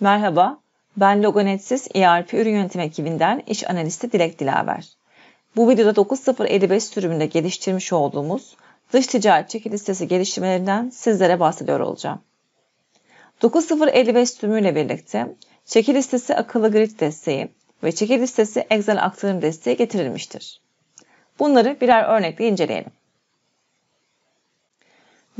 Merhaba, ben Logonetsiz ERP ürün yönetim ekibinden İş analisti Dilek Dilaver. Bu videoda 9055 sürümünde geliştirmiş olduğumuz dış ticaret çeki listesi geliştirmelerinden sizlere bahsediyor olacağım. 9055 sürümüyle birlikte çeki listesi akıllı grid desteği ve çeki listesi Excel aktarım desteği getirilmiştir. Bunları birer örnekle inceleyelim.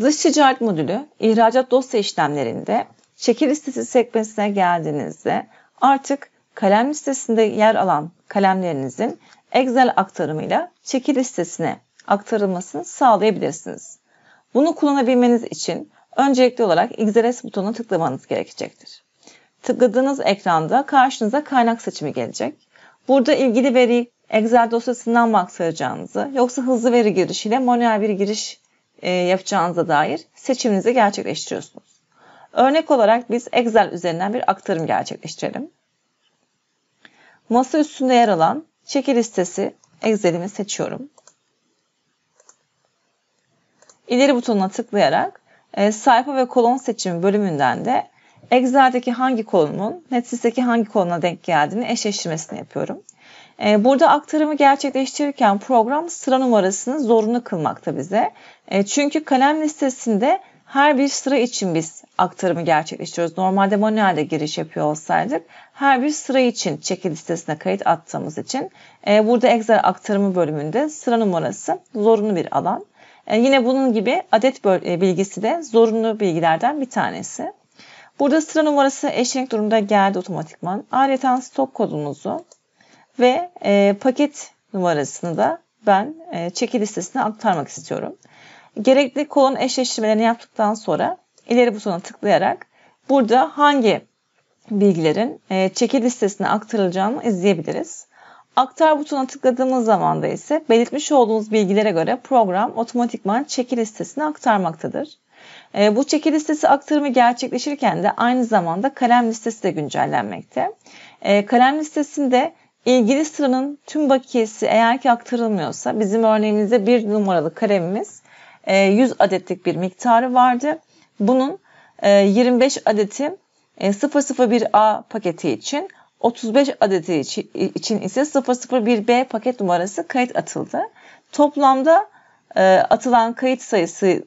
Dış ticaret modülü ihracat dosya işlemlerinde Şekil listesi sekmesine geldiğinizde artık kalem listesinde yer alan kalemlerinizin Excel aktarımıyla şekil listesine aktarılmasını sağlayabilirsiniz. Bunu kullanabilmeniz için öncelikli olarak XLS butonuna tıklamanız gerekecektir. Tıkladığınız ekranda karşınıza kaynak seçimi gelecek. Burada ilgili veriyi Excel dosyasından mı aktaracağınızı yoksa hızlı veri girişiyle manuel bir giriş e, yapacağınıza dair seçiminizi gerçekleştiriyorsunuz. Örnek olarak biz Excel üzerinden bir aktarım gerçekleştirelim. Masa üstünde yer alan çeki listesi Excel'imi seçiyorum. İleri butonuna tıklayarak e, sayfa ve kolon seçimi bölümünden de Excel'deki hangi kolonun, netlistteki hangi kolona denk geldiğini eşleştirmesini yapıyorum. E, burada aktarımı gerçekleştirirken program sıra numarasını zorunlu kılmakta bize. E, çünkü kalem listesinde her bir sıra için biz aktarımı gerçekleştiriyoruz. Normalde manuelde giriş yapıyor olsaydık her bir sıra için çeki listesine kayıt attığımız için e, burada Excel aktarımı bölümünde sıra numarası zorunlu bir alan. E, yine bunun gibi adet e, bilgisi de zorunlu bilgilerden bir tanesi. Burada sıra numarası eşlik durumda geldi otomatikman. Ayrıca stok kodumuzu ve e, paket numarasını da ben e, çeki listesine aktarmak istiyorum gerekli kolon eşleştirmelerini yaptıktan sonra ileri butona tıklayarak burada hangi bilgilerin e, çeki listesine aktarılacağını izleyebiliriz. Aktar butonuna tıkladığımız zaman da ise belirtmiş olduğumuz bilgilere göre program otomatikman çeki listesine aktarmaktadır. E, bu çeki listesi aktarımı gerçekleşirken de aynı zamanda kalem listesi de güncellenmekte. E, kalem listesinde ilgili sıranın tüm bakiyesi eğer ki aktarılmıyorsa bizim örneğimizde bir numaralı kalemimiz 100 e, adetlik bir miktarı vardı. Bunun 25 e, adeti 001A e, paketi için 35 adeti için ise 001B paket numarası kayıt atıldı. Toplamda atılan kayıt sayısı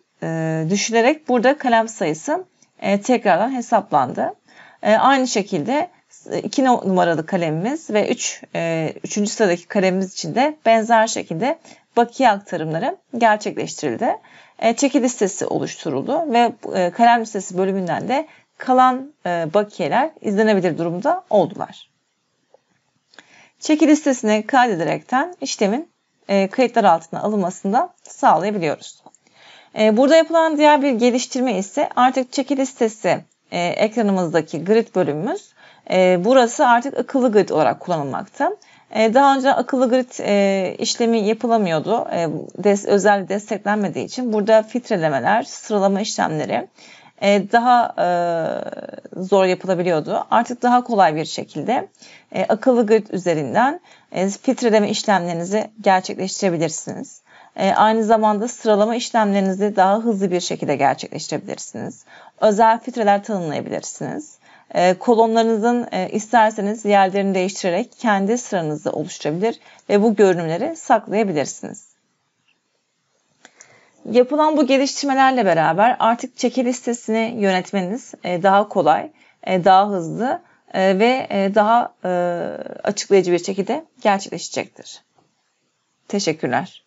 düşülerek burada kalem sayısı tekrardan hesaplandı. Aynı şekilde 2 numaralı kalemimiz ve 3 e, 3. sıradaki kalemimiz için de benzer şekilde bakiye aktarımları gerçekleştirildi. E, çeki listesi oluşturuldu ve e, kalem listesi bölümünden de kalan e, bakiyeler izlenebilir durumda oldular. Çeki listesini kaydederekten işlemin e, kayıtlar altına alınmasını sağlayabiliyoruz. E, burada yapılan diğer bir geliştirme ise artık çeki listesi e, ekranımızdaki grid bölümümüz e, burası artık akıllı grid olarak kullanılmakta. E, daha önce akıllı grid e, işlemi yapılamıyordu. E, des, özel desteklenmediği için burada filtrelemeler, sıralama işlemleri e, daha e, zor yapılabiliyordu. Artık daha kolay bir şekilde e, akıllı grid üzerinden e, filtreleme işlemlerinizi gerçekleştirebilirsiniz. E, aynı zamanda sıralama işlemlerinizi daha hızlı bir şekilde gerçekleştirebilirsiniz. Özel filtreler tanımlayabilirsiniz. E, kolonlarınızın e, isterseniz yerlerini değiştirerek kendi sıranızı oluşturabilir ve bu görünümleri saklayabilirsiniz. Yapılan bu geliştirmelerle beraber artık çeki listesini yönetmeniz e, daha kolay, daha hızlı ve daha açıklayıcı bir şekilde gerçekleşecektir. Teşekkürler.